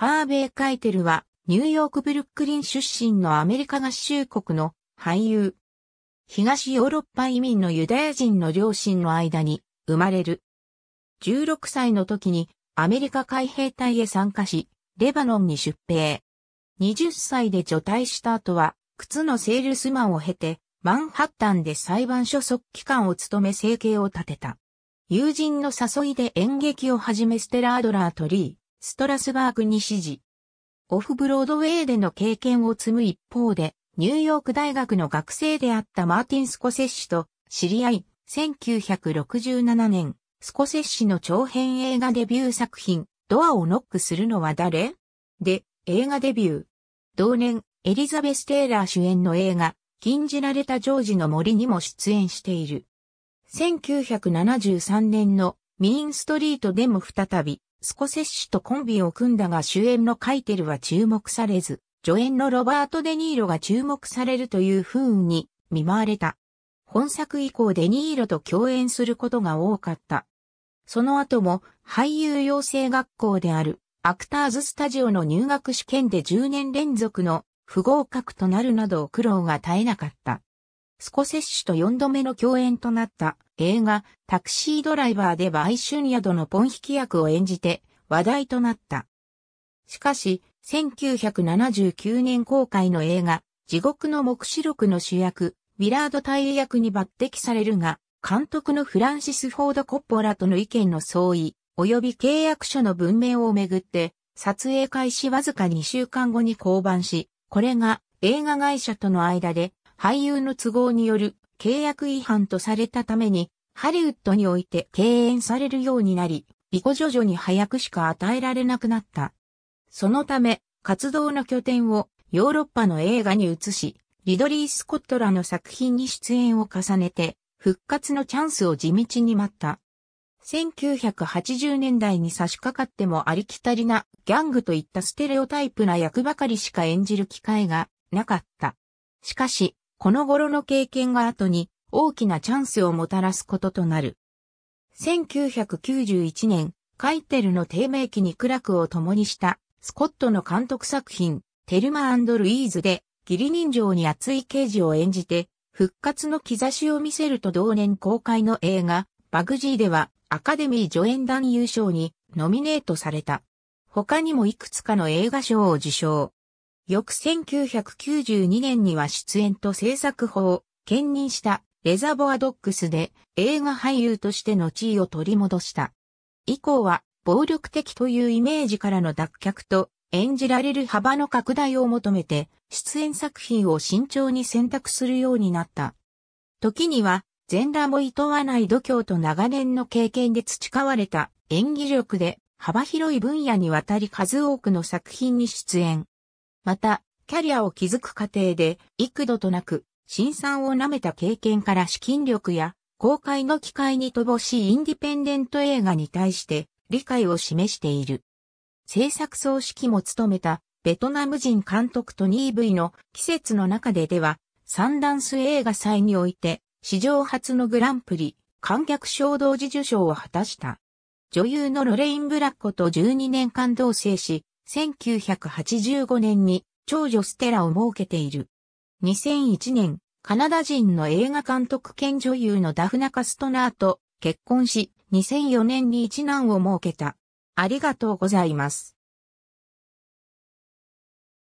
ハーベイ・カイテルは、ニューヨーク・ブルックリン出身のアメリカ合衆国の俳優。東ヨーロッパ移民のユダヤ人の両親の間に生まれる。16歳の時にアメリカ海兵隊へ参加し、レバノンに出兵。20歳で除隊した後は、靴のセールスマンを経て、マンハッタンで裁判所即機関を務め生計を立てた。友人の誘いで演劇を始めステラードラーとリストラスバーグに支持。オフブロードウェイでの経験を積む一方で、ニューヨーク大学の学生であったマーティン・スコセッシと知り合い、1967年、スコセッシの長編映画デビュー作品、ドアをノックするのは誰で、映画デビュー。同年、エリザベス・テイラー主演の映画、禁じられたジョージの森にも出演している。1973年のミーンストリートでも再びスコセッシとコンビを組んだが主演のカイテルは注目されず、助演のロバート・デ・ニーロが注目されるという不運に見舞われた。本作以降デ・ニーロと共演することが多かった。その後も俳優養成学校であるアクターズスタジオの入学試験で10年連続の不合格となるなど苦労が絶えなかった。スコセッシュと4度目の共演となった映画タクシードライバーで売春宿のポン引き役を演じて話題となった。しかし、1979年公開の映画地獄の目視録の主役、ウィラード大衛役に抜擢されるが、監督のフランシス・フォード・コッポラとの意見の相違、及び契約書の文明をめぐって、撮影開始わずか2週間後に降板し、これが映画会社との間で俳優の都合による契約違反とされたために、ハリウッドにおいて敬遠されるようになり、以後徐々に早くしか与えられなくなった。そのため、活動の拠点をヨーロッパの映画に移し、リドリー・スコットらの作品に出演を重ねて、復活のチャンスを地道に待った。1980年代に差し掛かってもありきたりなギャングといったステレオタイプな役ばかりしか演じる機会がなかった。しかし、この頃の経験が後に大きなチャンスをもたらすこととなる。1991年、カイテルの低迷期に苦楽を共にしたスコットの監督作品、テルマルイーズで義理人情に熱い刑事を演じて復活の兆しを見せると同年公開の映画、バグジーではアカデミー助演団優勝にノミネートされた。他にもいくつかの映画賞を受賞。翌1992年には出演と制作法を兼任したレザボアドックスで映画俳優としての地位を取り戻した。以降は暴力的というイメージからの脱却と演じられる幅の拡大を求めて出演作品を慎重に選択するようになった。時には全裸も厭わない度胸と長年の経験で培われた演技力で幅広い分野にわたり数多くの作品に出演。また、キャリアを築く過程で幾度となく、新産を舐めた経験から資金力や公開の機会に乏しいインディペンデント映画に対して理解を示している。制作総指揮も務めたベトナム人監督トニー・ブイの季節の中ででは、サンダンス映画祭において史上初のグランプリ、観客衝動時受賞を果たした。女優のロレイン・ブラッコと12年間同棲し、1985年に長女ステラを設けている。2001年、カナダ人の映画監督兼女優のダフナ・カストナーと結婚し、2004年に一男を設けた。ありがとうございます。